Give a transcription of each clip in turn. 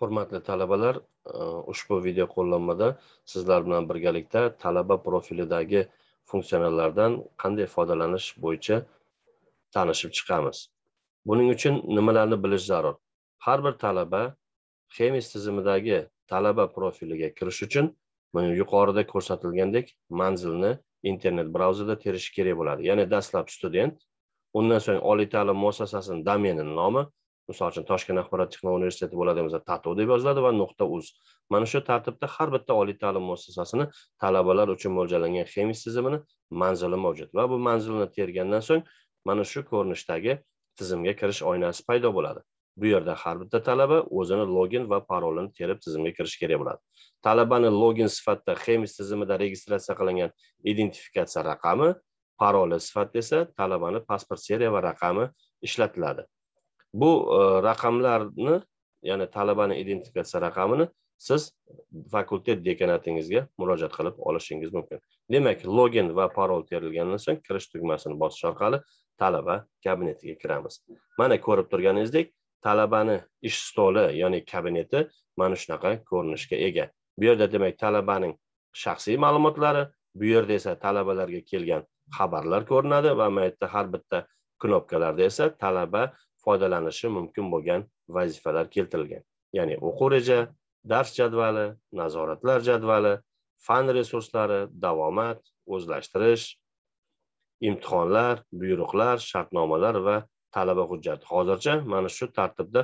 hurmatli talabalar e, ushbu video qo'llanmada sizlar bilan birgalikda talaba profilidagi funksionallardan qanday foydalanish bo'yicha tanishib chiqamiz buning uchun nimalarni bilish zarur har bir talaba hemis tizimidagi talaba profiliga kirish uchun yuqorida ko'rsatilgandek manzilni internet brauzerda terishi kerak bo'ladi ya'ni dastlab student undan so'ng oliy ta'lim muassasasini domenini nomi misol uchun toshkent axborot texnologiya universiteti bo'ladigan bo'lsa tatu deb yoziladi va nuqta uz mana shu tartibda har bitta oliy ta'lim muassasasini talabalar uchun mo'ljallangan xemis tizimini manzili mavjud va bu manzilni tergandan so'ng mana shu ko'rinishdagi tizimga kirish oynasi paydo bo'ladi bu yerda har bitta talaba o'zini login va parolini terib tizimga kirish kerak bo'ladi talabani login sifatida xemis tizimida registratsiya qilingan identifikatsiya raqami paroli sifatida esa talabani pasport seriya va raqami ishlatiladi bu e, raqamlarni ya'ni talabani identifikatsiya raqamini siz fakultet dekanatingizga murojaat qilib olishingiz mumkin demak login va parol terilgandan so'ng kirish tugmasini bosish orqali talaba kabinetiga kiramiz mana ko'rib turganingizdek talabani ish stoli ya'ni kabineti mana shunaqa ko'rinishga ega bu yerda demak talabaning shaxsiy ma'lumotlari bu yerda esa talabalarga kelgan xabarlar ko'rinadi va mana bu yerda har bitta knopkalarda esa talaba foydalanishi mumkin bo'lgan vazifalar keltirilgan ya'ni o'quv reja dars jadvali nazoratlar jadvali fan resurslari davomat o'zlashtirish imtihonlar buyruqlar shartnomalar va talaba hujjati hozircha mana shu tartibda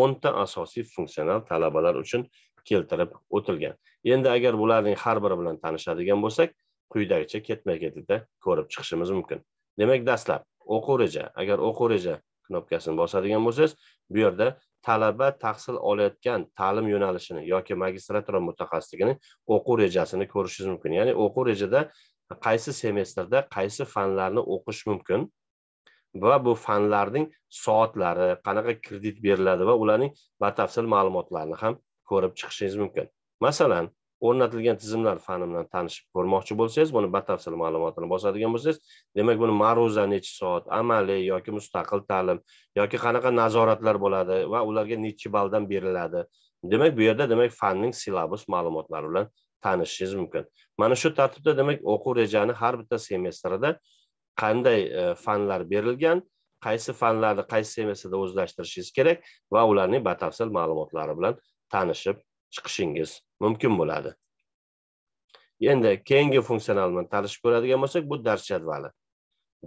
o'nta asosiy funksional talabalar uchun keltirib o'tilgan endi agar bularning har biri bilan tanishadigan bo'lsak quyidagicha ketma ketida ko'rib chiqishimiz mumkin demak dastlab o'quv reja agar o'quv reja knopkasini bosadigan bo'lsangiz bu yerda talaba tahsil olayotgan ta'lim yo'nalishini yoki magistratura mutaxassisligini o'quv rejasini ko'rishingiz mumkin ya'ni o'quv rejada qaysi semestrda qaysi fanlarni o'qish mumkin va bu fanlarning soatlari qanaqa kredit beriladi va ularning batafsil ma'lumotlarini ham ko'rib chiqishingiz mumkin masalan o'rnatilgan tizimlar fani bilan tanishib ko'rmoqchi bo'lsangiz buni batafsil ma'lumotini bosadigan bo'lsangiz demak buni ma'ruza necha soat amaliy yoki mustaqil ta'lim yoki qanaqa nazoratlar bo'ladi va ularga nechi balldan beriladi demak bu yerda demak fanning silabus ma'lumotlari bilan tanishishingiz mumkin mana shu tartibda demak o'quv rejani har bitta semestrida qanday e, fanlar berilgan qaysi fanlarni qaysi semestrda o'zlashtirishingiz kerak va ularning batafsil ma'lumotlari bilan tanishib chiqishingiz mumkin bo'ladi endi keyingi funksional bilan tanishib ko'radigan bo'lsak bu dars jadvali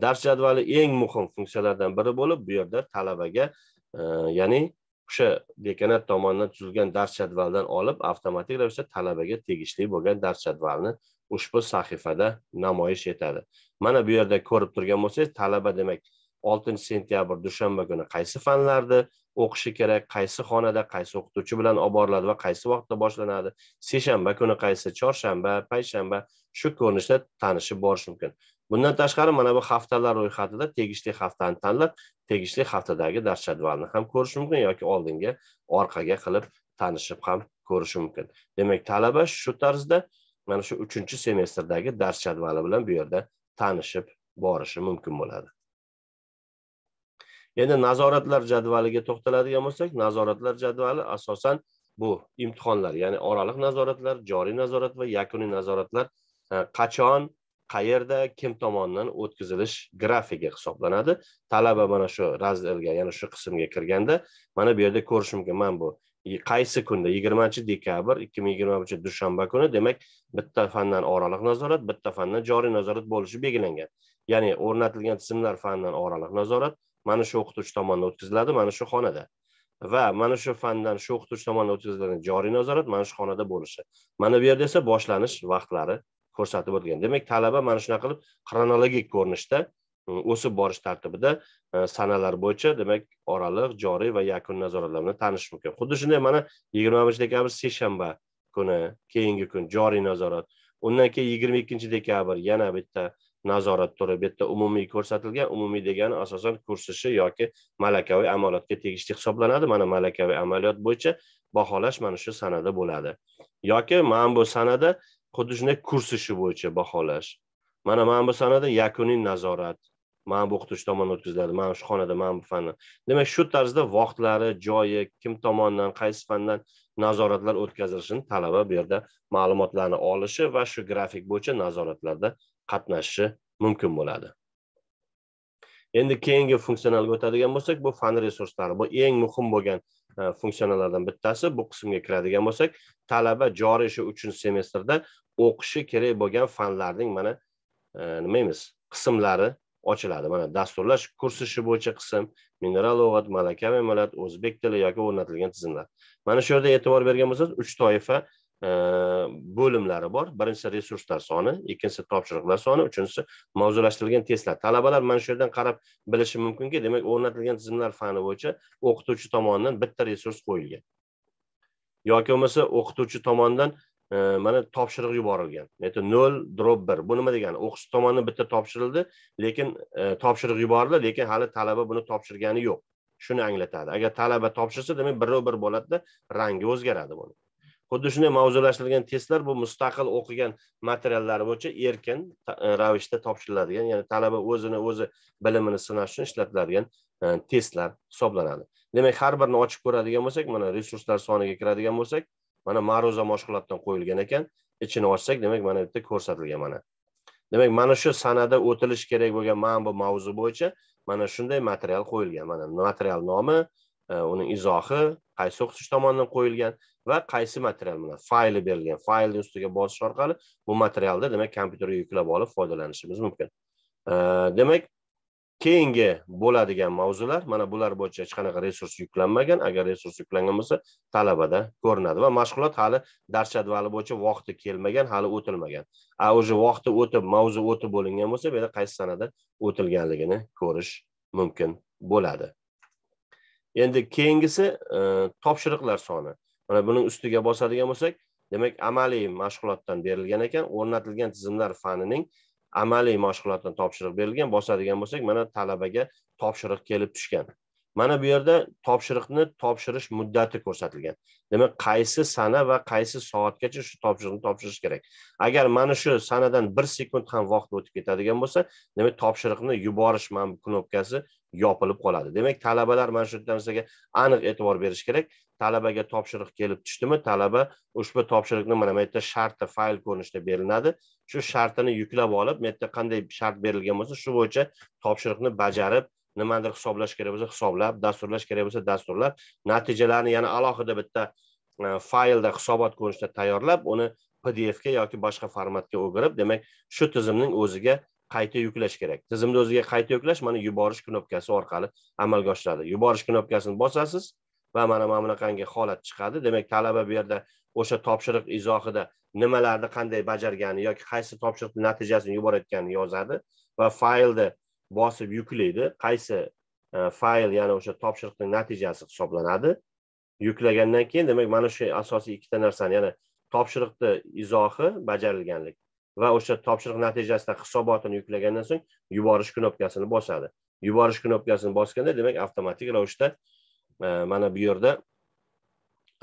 dars jadvali eng muhim funksiyalardan biri bo'lib bu yerda talabaga e, ya'ni o'sha dekanat tomonidan tuzilgan dars jadvalidan olib avtomatik ravishda talabaga tegishli bo'lgan dars jadvalini ushbu sahifada namoyish etadi mana bu yerda ko'rib turgan bo'lsangiz talaba demak oltinchi sentyabr dushanba kuni qaysi fanlarni o'qishi kerak qaysi xonada qaysi o'qituvchi bilan olib boriladi va qaysi vaqtda boshlanadi seshanba kuni qaysi chorshanba payshanba shu ko'rinishda tanishib borish mumkin bundan tashqari mana bu haftalar ro'yxatida tegishli haftani tanlab tegishli haftadagi dars jadvalini ham ko'rish mumkin yoki oldinga orqaga qilib tanishib ham ko'rishi mumkin demak talaba shu tarzda mana shu uchinchi semestrdagi dars jadvali bilan bu yerda tanishib borishi mumkin bo'ladi endi nazoratlar jadvaliga to'xtaladigan bo'lsak nazoratlar jadvali asosan bu imtihonlar ya'ni oraliq nazoratlar joriy nazorat va yakuniy nazoratlar e, qachon qayerda kim tomonidan o'tkazilish grafigi hisoblanadi talaba mana shu razdelga ya'ni shu qismga kirganda mana bu yerda ko'rish mumkin mana bu qaysi kunda yigirmanchi dekabr ikki ming birinchi dushanba kuni demak bitta fandan oraliq nazorat bitta fandan joriy nazorat bo'lishi belgilangan ya'ni o'rnatilgan tizimlar fandan oraliq nazorat mana shu o'qituvchi tomonidan o'tkaziladi mana shu xonada va mana shu fandan shu o'qituvchi tomonidan o'tkaziladigan joriy nazorat mana shu xonada bo'lishi mana bu yerda esa boshlanish vaqtlari ko'rsatib o'tgan demak talaba mana shunaqa qilib xronologik ko'rinishda o'sib borish tartibida e, sanalar bo'yicha demak oraliq joriy va yakun nazoratlar bilan tanishish mumkin xuddi shunday mana yigirma birinchi dekabr seshanba kuni keyingi kun joriy nazorat undan keyin yigirma ikkinchi dekabr yana bitta nazorat turi bu yerda umumiy ko'rsatilgan umumiy degani asosan kursishi yoki malakaviy amaliyotga tegishli hisoblanadi mana malakaviy amaliyot bo'yicha baholash mana shu sanada bo'ladi yoki mana bu sanada xuddi shunday kursishi bo'yicha baholash mana mana bu sanada yakuniy nazorat mana bu o'qituvchi tomonidan o'tkaziladi mana shu xonada mana bu fanni demak shu tarzda vaqtlari joyi kim tomonidan qaysi fandan nazoratlar o'tkazilishini talaba bu yerda ma'lumotlarni olishi va shu grafik bo'yicha nazoratlarda qatnashishi mumkin bo'ladi endi keyingi funksionalga o'tadigan bo'lsak bu fan resurslari bu eng muhim bo'lgan e, funksionallardan bittasi bu qismga kiradigan bo'lsak talaba joriy shu uchinchi semestrda o'qishi kerak bo'lgan fanlarning mana e, nima emas qismlari ochiladi mana dasturlash kursi ishi bo'yicha qism mineral lug'at malaka millat o'zbek tili yoki o'rnatilgan tizimlar mana shu yerda e'tibor bergan bo'lsangiz uch toifa bo'limlari bor birinchisi resurslar soni ikkinchisi topshiriqlar soni uchinchisi mavzulashtirilgan testlar talabalar mana shu yerdan qarab bilishi mumkinki demak o'rnatilgan tizimlar fani bo'yicha o'qituvchi tomonidan bitta resurs qo'yilgan yoki bo'lmasa o'qituvchi tomonidan mana topshiriq yuborilgan это nol drop bir bu nima degani o'qish tomonidan bitta topshirildi lekin topshiriq yuborildi lekin hali talaba buni topshirgani yo'q shuni anglatadi agar talaba topshirsa demak birov bir bo'ladida rangi o'zgaradi buni xuddi shunday mavzulashtirilgan testlar bu mustaqil o'qigan materiallari bo'yicha erkin e, ravishda topshiriladigan ya'ni talaba o'zini o'zi bilimini sinash uchun ishlatiladigan e, testlar hisoblanadi demak har birini ochib ko'radigan bo'lsak mana resurslar soniga kiradigan bo'lsak mana ma'ruza mashg'ulotdan qo'yilgan ekan ichini ochsak demak mana bu yerda ko'rsatilgan mana demak mana shu sanada o'tilishi kerak bo'lgan mana bu mavzu bo'yicha mana shunday material qo'yilgan mana material nomi e, uni izohi qaysi o'qituvchi tomonidan qo'yilgan va qaysi material mana fayli berilgan faylni ustiga bosish orqali bu materialni demak kompyuterga yuklab olib foydalanishimiz mumkin demak keyingi bo'ladigan mavzular mana bular bo'yicha hech qanaqa resurs yuklanmagan agar resurs yuklangan bo'lsa talabada ko'rinadi va mashg'ulot hali dars jadvali bo'yicha vaqti kelmagan hali o'tilmagan a уже vaqti o'tib mavzu o'tib bo'lingan bo'lsa bu yerda qaysi sanada o'tilganligini ko'rish mumkin bo'ladi endi keyingisi e, topshiriqlar soni mana buning ustiga bosadigan bo'lsak demak amaliy mashg'ulotdan berilgan ekan o'rnatilgan tizimlar fanining amaliy mashg'ulotdan topshiriq berilgan bosadigan bo'lsak mana talabaga topshiriq kelib tushgan mana bu yerda topshiriqni topshirish muddati ko'rsatilgan demak qaysi sana va qaysi soatgacha shu topshiriqni topshirish kerak agar mana shu sanadan bir sekund ham vaqt o'tib ketadigan bo'lsa demak topshiriqni yuborish mana bu knopkasi yopilib qoladi demak talabalar mana shu narsaga aniq e'tibor berish kerak talabaga topshiriq kelib tushdimi talaba ushbu topshiriqni mana bu yerda shartda fayl ko'rinishida beriladi shu shartini yuklab olib bu yerda qanday shart berilgan bo'lsa shu bo'yicha topshiriqni bajarib nimanidir hisoblash kerak bo'lsa hisoblab dasturlash kerak bo'lsa dasturlab natijalarni yana alohida bitta e, faylda hisobot ko'rinishida tayyorlab uni pdf ga yoki boshqa formatga o'girib demak shu tizimning o'ziga qayta yuklash kerak tizimni o'ziga qayta yuklash mana yuborish knopkasi orqali amalga oshiriladi yuborish knopkasini bosasiz va mana mana bunaqangi holat chiqadi demak talaba bu yerda o'sha topshiriq izohida nimalarni qanday bajargani yoki qaysi topshiriqni natijasini yuborayotganini yozadi va faylni bosib yuklaydi qaysi e, fayl ya'ni o'sha topshiriqning natijasi hisoblanadi yuklagandan keyin demak mana shu asosiy ikkita narsani ya'ni topshiriqni izohi bajarilganlik va o'sha topshiriq natijasida hisobotini yuklagandan so'ng yuborish knopkasini bosadi yuborish knopkasini bosganda demak avtomatik ravishda e, mana bu yerda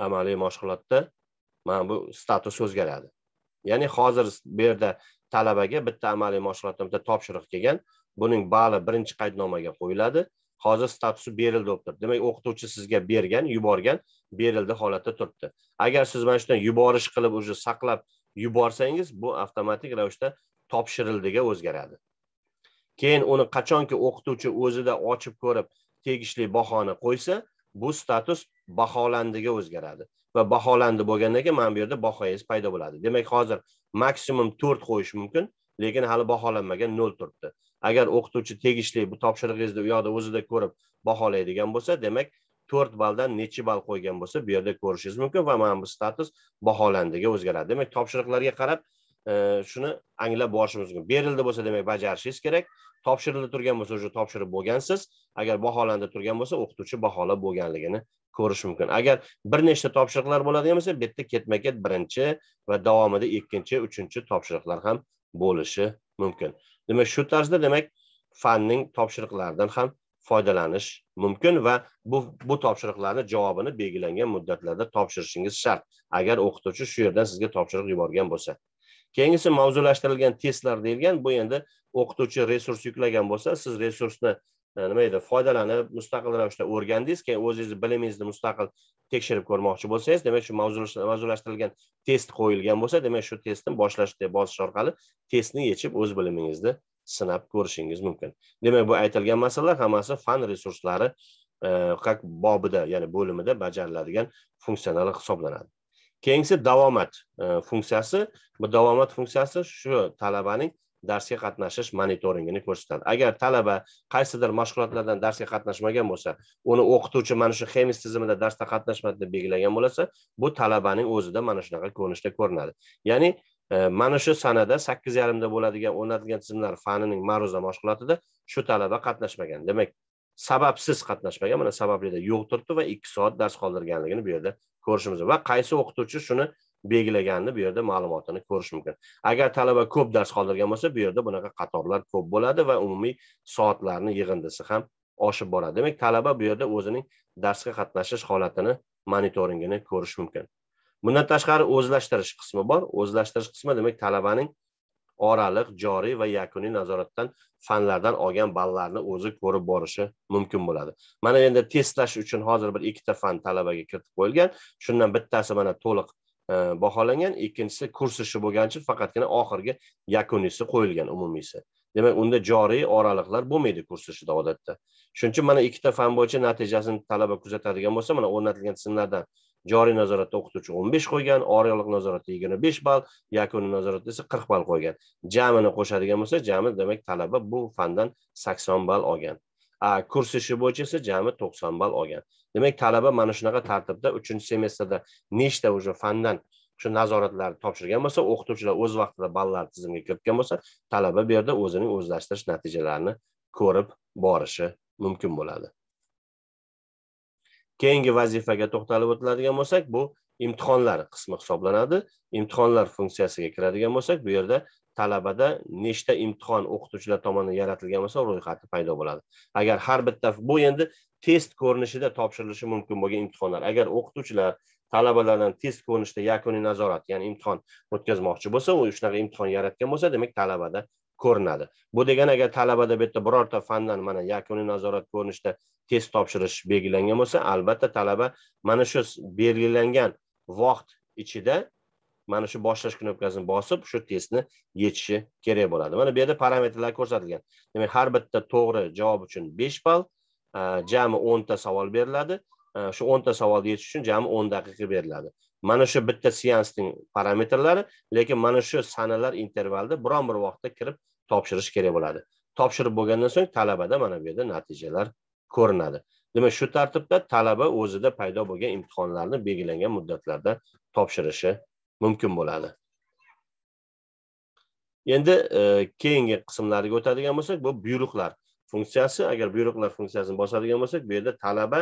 amaliy mashg'ulotda mana bu status o'zgaradi ya'ni hozir bu yerda talabaga bitta amaliy mashg'ulotdan bitta topshiriq kelgan buning bali birinchi qaydnomaga qo'yiladi hozir statusi berildi bo'lib turibdi demak o'qituvchi sizga bergan yuborgan berildi holatda turibdi agar siz mana shundan yuborish qilib уже saqlab yuborsangiz bu avtomatik ravishda topshirildiga o'zgaradi keyin uni qachonki o'qituvchi o'zida ochib ko'rib tegishli bahoni qo'ysa bu status baholandiga o'zgaradi va baholandi bo'lgandan keyin mana bu yerda bahoyangiz paydo bo'ladi demak hozir maksimum to'rt qo'yish mumkin lekin hali baholanmagan nol turibdi agar o'qituvchi tegishli bu topshirig'ingizni u yoqda o'zida ko'rib baholaydigan bo'lsa demak to'rt balldan nechi ball qo'ygan bo'lsa bu yerda ko'rishingiz mumkin va mana bu status baholandiga o'zgaradi demak topshiriqlarga qarab e, shuni anglab borishimiz mumkin berildi bo'lsa demak bajarishingiz kerak topshirilib turgan bo'lsa уже topshirib bo'lgansiz agar baholandi turgan bo'lsa o'qituvchi baholab bo'lganligini ko'rish mumkin agar bir nechta topshiriqlar bo'ladigan bo'lsa bu yerda ketma ket birinchi va davomida ikkinchi uchinchi topshiriqlar ham bo'lishi mumkin demak shu tarzda demak fanning topshiriqlaridan ham foydalanish mumkin va bu bu topshiriqlarni javobini belgilangan muddatlarda topshirishingiz shart agar o'qituvchi shu yerdan sizga topshiriq yuborgan bo'lsa keyingisi mavzulashtirilgan testlar deyilgan bu endi o'qituvchi resurs yuklagan bo'lsa siz resursni nima deydi foydalanib mustaqil ravishda o'rgandingiz keyin o'zingizni bilimingizni mustaqil tekshirib ko'rmoqchi bo'lsangiz demak shu mavzulashtirilgan test qo'yilgan bo'lsa demak shu testni boshlashda bosish orqali testni yechib o'z bilimingizni sinab ko'rishingiz mumkin demak bu aytilgan masalalar hammasi fan resurslari e, haq bobida ya'ni bo'limida bajariladigan funksional hisoblanadi keyingisi davomat e, funksiyasi bu davomat funksiyasi shu talabaning darsga qatnashish monitoringini ko'rsatadi agar talaba qaysidir mashg'ulotlardan darsga qatnashmagan bo'lsa uni o'qituvchi mana shu xemis tizimida darsda qatnashmadi deb belgilagan bo'lsa bu talabaning o'zida mana shunaqa ko'rinishda ko'rinadi ya'ni e, mana shu sanada sakkiz yarimda bo'ladigan o'rnatilgan tizimlar fanining ma'ruza mashg'ulotida shu talaba qatnashmagan demak sababsiz qatnashmagan mana sababli yo'q turibdi va ikki soat dars qoldirganligini bu yerda ko'rishimiz va qaysi o'qituvchi shuni belgilaganini bu yerda ma'lumotini ko'rish mumkin agar talaba ko'p dars qoldirgan bo'lsa bu yerda bunaqa qatorlar ko'p bo'ladi va umumiy soatlarni yig'indisi ham oshib boradi demak talaba bu yerda o'zining darsga qatnashish holatini monitoringini ko'rish mumkin bundan tashqari o'zlashtirish qismi bor o'zlashtirish qismi demak talabaning oraliq joriy va yakuniy nazoratdan fanlardan olgan ballarni o'zi ko'rib borishi mumkin bo'ladi mana endi testlash uchun hozir bir ikkita fan talabaga kiritib qo'yilgan shundan bittasi mana to'liq baholangan ikkinchisi kursishi bo'lgancha faqatgina oxirgi yakuniysi qo'yilgan umumiysi demak unda joriy oraliqlar bo'lmaydi kurs ishida odatda shuning uchun mana ikkita fan bo'yicha natijasini talaba kuzatadigan bo'lsa mana o'rnatilgan tizimlardan joriy nazoratda o'qituvchi o'n besh qo'ygan oraliq nazoratda yigirma besh ball yakuniy nazoratda esa qirq ball qo'ygan jamini qo'shadigan bo'lsa jami demak talaba bu fandan sakson ball olgan a kurs ishi bo'yicha esa jami to'qson ball olgan demak talaba mana shunaqa tartibda uchinchi semestrda nechta уже fandan shu nazoratlarni topshirgan bo'lsa o'qituvchilar o'z vaqtida ballar tizimga kiritgan bo'lsa talaba bu yerda o'zining o'zlashtirish natijalarini ko'rib borishi mumkin bo'ladi keyingi vazifaga to'xtalib o'tiladigan bo'lsak bu imtihonlar qismi hisoblanadi imtihonlar funksiyasiga kiradigan bo'lsak bu yerda talabada nechta imtihon o'qituvchilar tomonidan yaratilgan bo'lsa ro'yxati paydo bo'ladi agar har bitta bu endi test ko'rinishida topshirilishi mumkin bo'lgan imtihonlar agar o'qituvchilar talabalardan test ko'rinishida yakuniy nazorat ya'ni imtihon o'tkazmoqchi bo'lsa u shunaqa imtihon yaratgan bo'lsa demak talabada ko'rinadi bu degani agar talabada bu yerda birorta fandan mana yakuniy nazorat ko'rinishida test topshirish belgilangan bo'lsa albatta talaba mana shu belgilangan vaqt ichida mana shu boshlash knopkasini bosib shu testni yechishi kerak bo'ladi mana bu yerda parametrlar ko'rsatilgan demak har bitta to'g'ri javob uchun besh ball jami o'nta savol beriladi shu o'nta savolni yetish uchun jami o'n daqiqa beriladi mana shu bitta seansning parametrlari lekin mana shu sanalar intervalida biron bir vaqtda kirib topshirish kerak bo'ladi topshirib bo'lgandan so'ng talabada mana bu yerda natijalar ko'rinadi demak shu tartibda talaba o'zida paydo bo'lgan imtihonlarni belgilangan muddatlarda topshirishi mumkin bo'ladi endi e, keyingi qismlariga o'tadigan bo'lsak bu buyruqlar funksiyasi agar buyruqlar funksiyasini bosadigan bo'lsak bu yerda talaba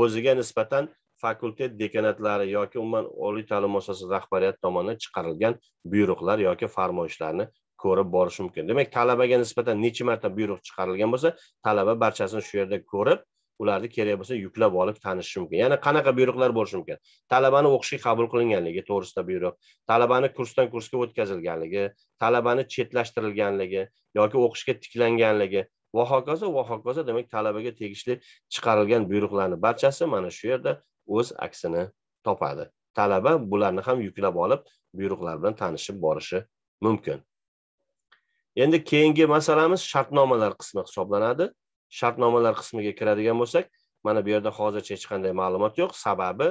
o'ziga nisbatan fakultet dekanatlari yoki umuman oliy ta'lim muassasasi rahbariyati tomonidan chiqarilgan buyruqlar yoki farmoyishlarni ko'rib borish mumkin demak talabaga nisbatan necha marta buyruq chiqarilgan bo'lsa talaba barchasini shu yerda ko'rib ularni kerak bo'lsa yuklab olib tanishish mumkin yana qanaqa buyruqlar bo'lishi mumkin talabani o'qishga qabul qilinganligi to'g'risida buyruq talabani kursdan kursga o'tkazilganligi talabani chetlashtirilganligi yoki o'qishga tiklanganligi va hokazo va hokazo demak talabaga tegishli chiqarilgan buyruqlarni barchasi mana shu yerda o'z aksini topadi talaba bularni ham yuklab olib buyruqlar bilan tanishib borishi mumkin endi keyingi masalamiz shartnomalar qismi hisoblanadi shartnomalar qismiga kiradigan bo'lsak mana bu yerda hozircha hech qanday ma'lumot yo'q sababi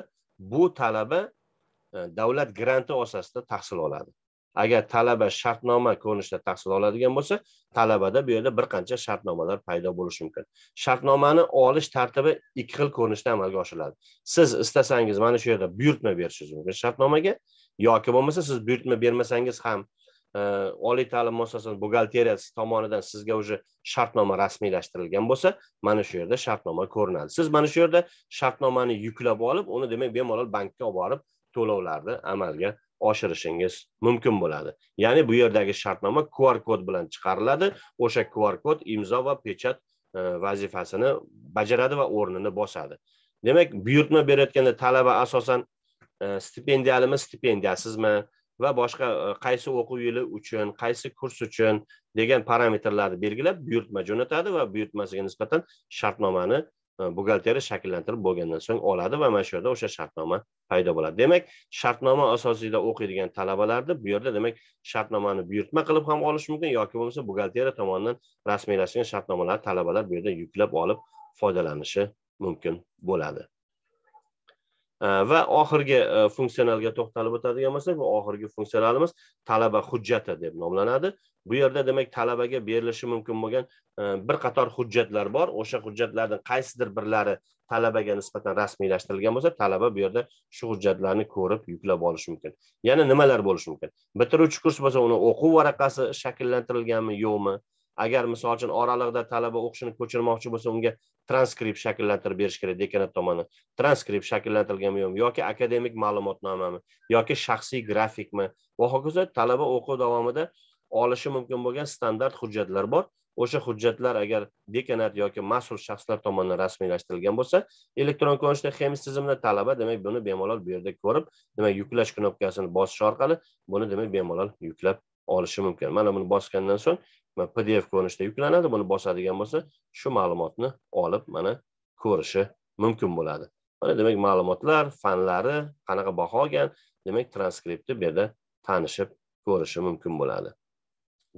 bu talaba e, davlat granti asosida tahsil oladi agar talaba shartnoma ko'rinishida tahsil oladigan bo'lsa talabada bu yerda bir qancha shartnomalar paydo bo'lishi mumkin shartnomani olish tartibi ikki xil ko'rinishda amalga oshiriladi siz istasangiz mana shu yerda buyurtma berishingiz mumkin shartnomaga yoki bo'lmasa siz buyurtma bermasangiz ham Э, oliy ta'lim muassasasi buxgalteriyasi tomonidan sizga уже shartnoma rasmiylashtirilgan bo'lsa mana shu yerda shartnoma ko'rinadi siz mana shu yerda shartnomani yuklab olib uni demak bemalol bankka olib borib to'lovlarni amalga oshirishingiz mumkin bo'ladi ya'ni bu yerdagi shartnoma qr kod bilan chiqariladi o'sha qr kod imzo va pechat e, vazifasini bajaradi va o'rnini bosadi demak buyurtma berayotganda talaba asosan e, stipendiyalimi stipendiyasizmi va boshqa e, qaysi o'quv yili uchun qaysi kurs uchun degan parametrlarni belgilab buyurtma jo'natadi va buyurtmasiga nisbatan shartnomani e, buxgalteriya shakllantirib bo'lgandan so'ng oladi va mana shu yerda o'sha shartnoma paydo bo'ladi demak shartnoma asosida o'qiydigan talabalarni bu yerda demak shartnomani buyurtma qilib ham olish mumkin yoki bo'lmasa buxgalteriya tomonidan rasmiylashtirgan shartnomalarni talabalar bu yerda yuklab olib foydalanishi mumkin bo'ladi va oxirgi funksionalga to'xtalib o'tadigan bo'lsak bu oxirgi funksionalimiz talaba hujjati deb nomlanadi bu yerda demak talabaga berilishi mumkin bo'lgan e, bir qator hujjatlar bor o'sha hujjatlarning qaysidir birlari talabaga nisbatan rasmiylashtirilgan bo'lsa talaba bu yerda shu hujjatlarni ko'rib yuklab olishi mumkin yana nimalar bo'lishi mumkin bitiruvchi kurs bo'lsa uni o'quv varaqasi shakllantirilganmi yo'qmi agar misol uchun oraliqda talaba o'qishini ko'chirmoqchi bo'lsa unga transkript shakllantirib berish kerak dekanat tomonidan transkript shakllantirilganmi yo'qmi yoki akademik ma'lumotnomami yoki shaxsiy grafikmi va hokazo talaba o'quv davomida olishi mumkin bo'lgan standart hujjatlar bor o'sha hujjatlar agar dekanat yoki mas'ul shaxslar tomonidan rasmiylashtirilgan bo'lsa elektron ko'rinishda hemis tizimida talaba demak buni bemalol bu yerda ko'rib demak yuklash knopkasini bosish orqali buni demak bemalol yuklab olishi mumkin mana buni bosgandan so'ng pdf ko'rinishida yuklanadi buni bosadigan bo'lsa shu ma'lumotni olib mana ko'rishi mumkin bo'ladi mana demak ma'lumotlar fanlari qanaqa baho olgan demak transkriptni bu yerda tanishib ko'rishi mumkin bo'ladi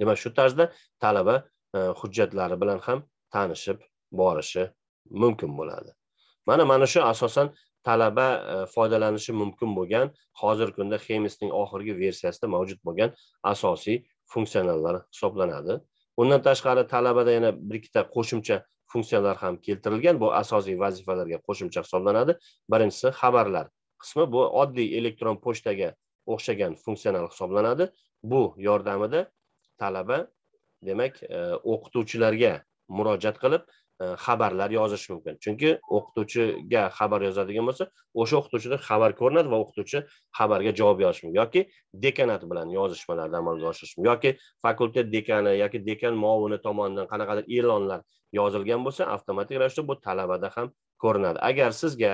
demak shu tarzda talaba e, hujjatlari bilan ham tanishib borishi mumkin bo'ladi mana mana shu asosan talaba e, foydalanishi mumkin bo'lgan hozirgi kunda xemisning oxirgi versiyasida mavjud bo'lgan asosiy funksionallar hisoblanadi undan tashqari talabada yana bir ikkita qo'shimcha funksiyalar ham keltirilgan bu asosiy vazifalarga qo'shimcha hisoblanadi birinchisi xabarlar qismi bu oddiy elektron pochtaga o'xshagan funksional hisoblanadi bu yordamida talaba demak e, o'qituvchilarga murojaat qilib E, xabarlar yozish mumkin chunki o'qituvchiga xabar yozadigan bo'lsa o'sha o'qituvchida xabar ko'rinadi va o'qituvchi xabarga javob yozishi mumkin yoki dekanat bilan yozishmalarni amalga oshirish mumkin yoki fakultet dekani yoki dekan muovini tomonidan qanaqadir e'lonlar yozilgan bo'lsa avtomatik ravishda bu talabada ham ko'rinadi agar sizga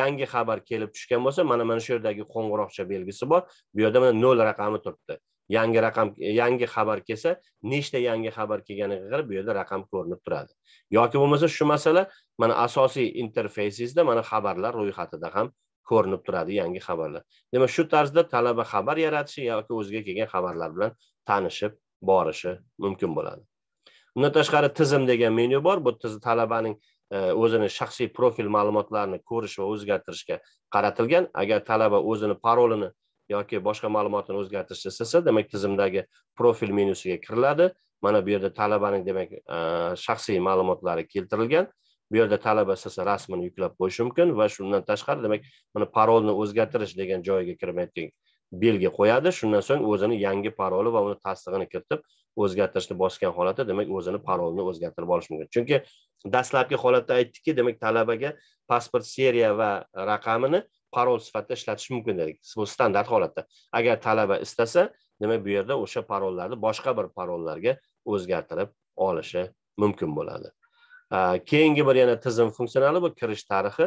yangi xabar kelib tushgan bo'lsa mana mana shu yerdagi qo'ng'iroqcha belgisi bor bu yerda mana nol raqami turibdi yangi raqam yangi xabar kelsa nechta yangi xabar kelganiga qarab bu yerda raqam ko'rinib turadi yoki bo'lmasa shu masala mana asosiy interfeysingizda mana xabarlar ro'yxatida ham ko'rinib turadi yangi xabarlar demak shu tarzda talaba xabar yaratishi yoki o'ziga kelgan xabarlar bilan tanishib borishi mumkin bo'ladi undan tashqari tizim degan menyu bor bu talabaning e, o'zini shaxsiy profil ma'lumotlarini ko'rish va o'zgartirishga qaratilgan agar talaba o'zini parolini yoki boshqa ma'lumotni o'zgartirishni istasa demak tizimdagi profil menyusiga kiriladi mana bu yerda talabaning demak e, shaxsiy ma'lumotlari keltirilgan bu yerda talaba istasa rasmini yuklab qo'yishi mumkin va shundan tashqari demak mana parolni o'zgartirish degan joyiga kirmayotgan belgi qo'yadi shundan so'ng o'zini yangi paroli va uni tasdig'ini kiritib o'zgartirishni bosgan holatda demak o'zini parolini o'zgartirib olish mumkin chunki dastlabki holatda aytdikki demak talabaga pasport seriya va raqamini parol sifatida ishlatish mumkin dedik bu standart holatda agar talaba istasa nima bu yerda o'sha parollarni boshqa bir parollarga o'zgartirib olishi mumkin bo'ladi keyingi bir yana tizim funksionali bu kirish tarixi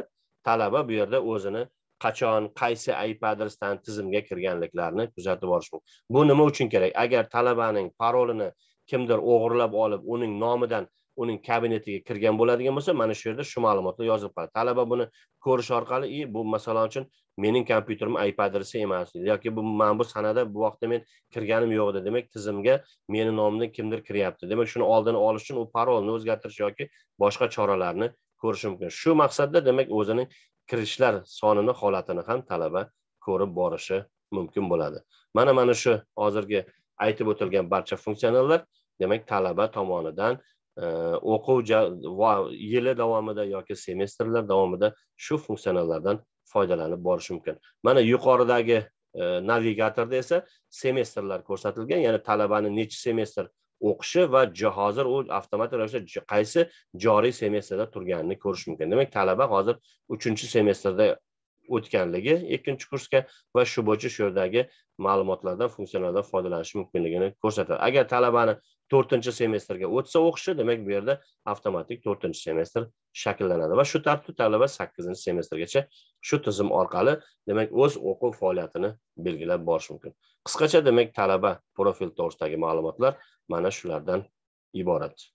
talaba bu yerda o'zini qachon qaysi ip adresdan tizimga kirganliklarini kuzatib borish mumkin bu nima uchun kerak agar talabaning parolini kimdir o'g'irlab olib uning nomidan uning kabinetiga kirgan bo'ladigan bo'lsa mana shu yerda shu ma'lumotlar yozilib qoladi talaba buni ko'rish orqali и bu masalan uchun mening kompyuterim ip adresi emas yoki bu mana bu sanada bu vaqtda men kirganim yo'q edi demak tizimga meni nomimdan kimdir kiryapti demak shuni oldini olish uchun u parolni o'zgartirish yoki boshqa choralarni ko'rishi mumkin shu maqsadda demak o'zini kirishlar sonini holatini ham talaba ko'rib borishi mumkin bo'ladi mana mana shu hozirgi aytib o'tilgan barcha funksionallar demak talaba tomonidan o'quv yili davomida yoki semestrlar davomida shu funksionallardan foydalanib borish mumkin mana yuqoridagi e, navigatorda esa semestrlar ko'rsatilgan ya'ni talabani nechi semestr o'qishi va hozir u avtomatik ravishda qaysi joriy semestrda turganini ko'rish mumkin demak talaba hozir uchinchi semestrda o'tganligi ikkinchi kursga va shu bo'yicha shu yerdagi ma'lumotlardan funksiyalardan foydalanishi mumkinligini ko'rsatadi agar talabani to'rtinchi semestrga o'tsa o'qishi demak bu yerda avtomatik to'rtinchi semestr shakllanadi va shu tartibda talaba sakkizinchi semestrgacha shu tizim orqali demak o'z o'quv faoliyatini belgilab borishi mumkin qisqacha demak talaba profil to'g'risidagi ma'lumotlar mana shulardan iborat